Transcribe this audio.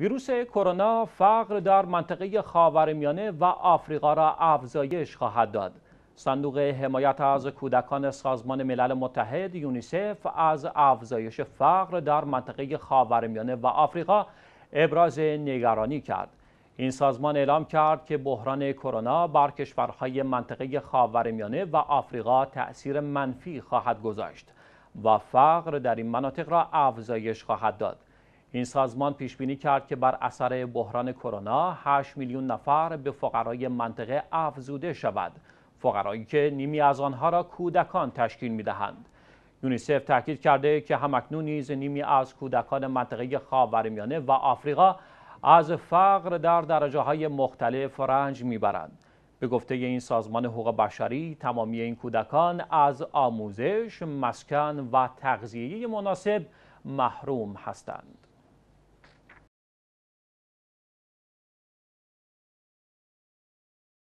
ویروس کرونا فقر در منطقه خاورمیانه و آفریقا را افزایش خواهد داد. صندوق حمایت از کودکان سازمان ملل متحد یونیسف از افزایش فقر در منطقه خاورمیانه و آفریقا ابراز نگرانی کرد. این سازمان اعلام کرد که بحران کرونا بر کشورهای منطقه خاورمیانه و آفریقا تأثیر منفی خواهد گذاشت و فقر در این مناطق را افزایش خواهد داد. این سازمان پیش بینی کرد که بر اثر بحران کرونا 8 میلیون نفر به فقرای منطقه افزوده شود فقرایی که نیمی از آنها را کودکان تشکیل می دهند یونیسف تاکید کرده که همکنون نیز نیمی از کودکان منطقه خاورمیانه و آفریقا از فقر در درجه های مختلف رنج میبرند به گفته این سازمان حقوق بشری تمامی این کودکان از آموزش، مسکن و تغذیه مناسب محروم هستند